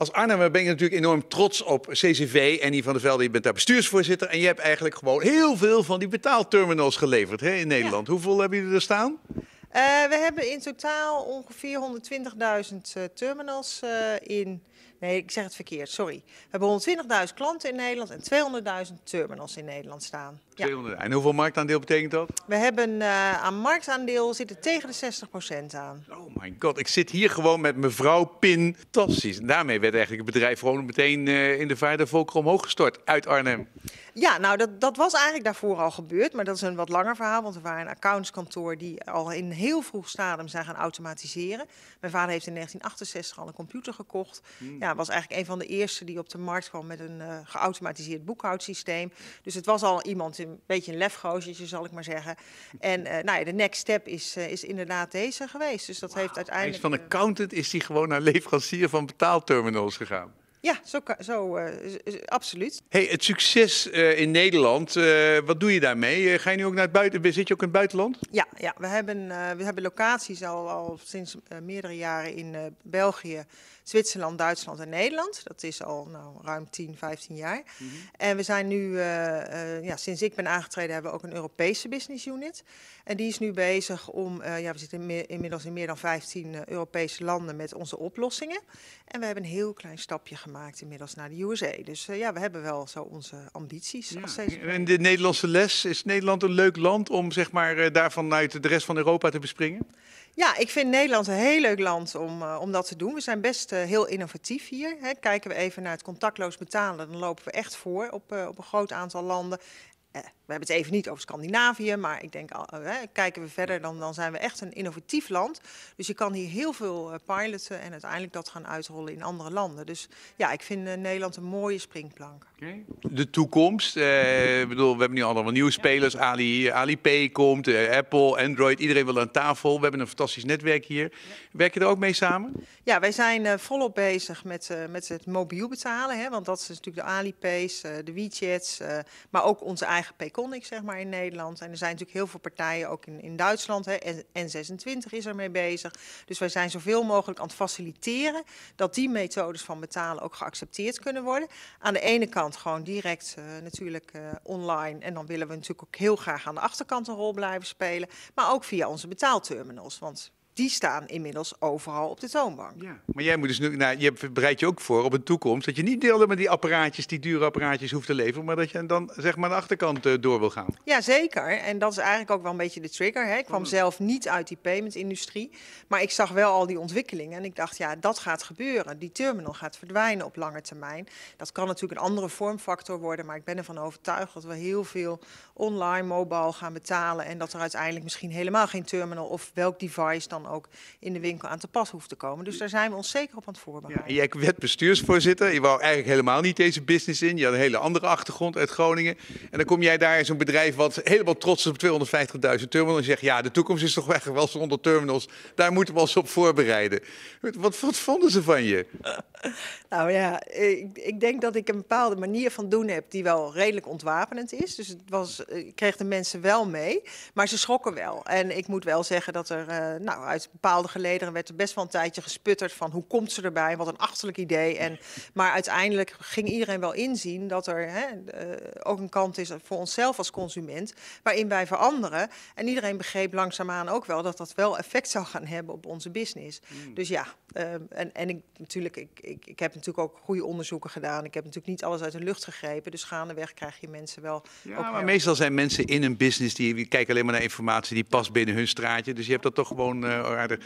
als Arnhemmer ben je natuurlijk enorm trots op CCV en die van der Velde. Je bent daar bestuursvoorzitter en je hebt eigenlijk gewoon heel veel van die betaalterminals geleverd hè, in Nederland. Hoeveel hebben jullie er staan? Eh, we hebben in totaal ongeveer 120.000 eh, terminals eh, in. Nee, ik zeg het verkeerd, sorry. We hebben 120.000 klanten in Nederland en 200.000 terminals in Nederland staan. Ja. 200. En hoeveel marktaandeel betekent dat? We hebben aan marktaandeel zitten tegen de 60% aan. Oh my god, ik zit hier gewoon met mevrouw Pin. Fantastisch. En daarmee werd eigenlijk het bedrijf gewoon meteen in de vaarder omhoog gestort uit Arnhem. Ja, nou dat, dat was eigenlijk daarvoor al gebeurd, maar dat is een wat langer verhaal, want er waren een accountskantoor die al in een heel vroeg stadium zijn gaan automatiseren. Mijn vader heeft in 1968 al een computer gekocht. Hij hmm. Ja, was eigenlijk een van de eerste die op de markt kwam met een eh, geautomatiseerd boekhoudsysteem. Dus het was al iemand, een beetje een lefgoosje, zal ik maar zeggen. En uh, nou ja, de next step is, eh, is inderdaad deze geweest. Dus dat heeft uiteindelijk... van accountant is hij gewoon naar leverancier van betaalterminals gegaan. Ja, zo, zo eh, absoluut. Hey, het succes eh, in Nederland, eh, wat doe je daarmee? ga je nu ook naar het buitenland? Zit je ook in het buitenland? Ja, ja we, hebben, we hebben locaties al, al sinds meerdere jaren in België, Zwitserland, Duitsland en Nederland. Dat is al nou, ruim 10, 15 jaar. Mhm. En we zijn nu, ja, sinds ik ben aangetreden, hebben we ook een Europese business unit. En die is nu bezig om, ja, we zitten inmiddels in meer dan 15 Europese landen met onze oplossingen. En we hebben een heel klein stapje gemaakt maakt inmiddels naar de USA. Dus eh, ja, we hebben wel zo onze ambities. Ja. Als En de Nederlandse les, is Nederland een leuk land om zeg maar, uh, daarvan uit de rest van Europa te bespringen? Ja, ik vind Nederland een heel leuk land om, eh, om dat te doen. We zijn best heel innovatief hier. Hè. Kijken we even naar het contactloos betalen, dan lopen we echt voor op, op een groot aantal landen. Eh, we hebben het even niet over Scandinavië, maar ik denk, eh, kijken we verder, dan, dan zijn we echt een innovatief land. Dus je kan hier heel veel eh, piloten en uiteindelijk dat gaan uitrollen in andere landen. Dus ja, ik vind Nederland een mooie springplank. De toekomst, eh, bedoel, we hebben nu allemaal nieuwe spelers, Ali, Alipay komt, Apple, Android, iedereen wil aan tafel. We hebben een fantastisch netwerk hier. Werk je er ook mee samen? Ja, wij zijn volop bezig met, met het mobiel betalen, hè, want dat is natuurlijk de Alipay's, de WeChat's, maar ook onze eigen eigen Peconic, zeg maar, in Nederland. En er zijn natuurlijk heel veel partijen, ook in, in Duitsland. Hè, N26 is ermee bezig. Dus wij zijn zoveel mogelijk aan het faciliteren dat die methodes van betalen ook geaccepteerd kunnen worden. Aan de ene kant gewoon direct eh, natuurlijk eh, online. En dan willen we natuurlijk ook heel graag aan de achterkant een rol blijven spelen. Maar ook via onze betaalterminals. Want die staan inmiddels overal op de toonbank. Ja. Maar jij moet dus nu, nou, je bereidt je ook voor op een toekomst dat je niet deelde met die apparaatjes, die dure apparaatjes hoeft te leveren, maar dat je dan zeg maar aan de achterkant eh, door wil gaan. Ja, zeker. En dat is eigenlijk ook wel een beetje de trigger. Hè. Ik kwam oh. zelf niet uit die payment-industrie, maar ik zag wel al die ontwikkelingen en ik dacht, ja, dat gaat gebeuren. Die terminal gaat verdwijnen op lange termijn. Dat kan natuurlijk een andere vormfactor worden, maar ik ben ervan overtuigd dat we heel veel online, mobile gaan betalen en dat er uiteindelijk misschien helemaal geen terminal of welk device dan ook in de winkel aan te pas hoeft te komen. Dus daar zijn we ons zeker op aan het voorbereiden. Ja, jij werd bestuursvoorzitter. Je wou eigenlijk helemaal niet deze business in. Je had een hele andere achtergrond uit Groningen. En dan kom jij daar in zo'n bedrijf wat helemaal trots is op 250.000 terminals. En zegt, ja, de toekomst is toch weg wel zonder terminals. Daar moeten we ons op voorbereiden. Wat, wat vonden ze van je? nou ja, ik, ik, denk dat ik een bepaalde manier van doen heb die wel redelijk ontwapenend is. Dus het was, ik kreeg de mensen wel mee, maar ze schrokken wel. En ik moet wel zeggen dat er, eh, nou, uit bepaalde gelederen werd er best wel een tijdje gesputterd van hoe komt ze erbij, wat een achterlijk idee. En, maar uiteindelijk ging iedereen wel inzien dat er hè, eh, ook een kant is voor onszelf als consument waarin wij veranderen. En iedereen begreep langzaamaan ook wel dat dat wel effect zou gaan hebben op onze business. Hmm. Dus ja, eh, en, en ik, natuurlijk, ik, ik, ik heb natuurlijk ook goede onderzoeken gedaan. Ik heb natuurlijk niet alles uit de lucht gegrepen. Dus gaandeweg krijg je mensen wel. Ja, maar meestal zijn mensen in een business die, kijken alleen maar naar informatie die past binnen hun straatje. Dus je hebt dat toch gewoon eh, eh,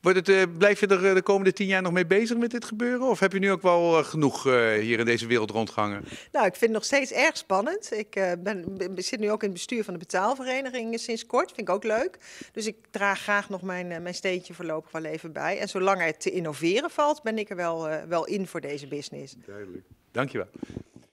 Wordt het, eh, blijf je er eh, de komende tien jaar nog mee bezig met dit gebeuren? Of heb je nu ook wel genoeg hier in deze wereld rondgangen? Nou, ik vind het nog steeds erg spannend. Ik ben, zit nu ook in het bestuur van de betaalvereniging sinds kort. Vind ik ook leuk. Dus ik draag graag nog mijn, mijn steentje voorlopig wel even bij. En zolang het te innoveren valt, ben ik er wel, wel in voor deze business. Duidelijk. Dankjewel.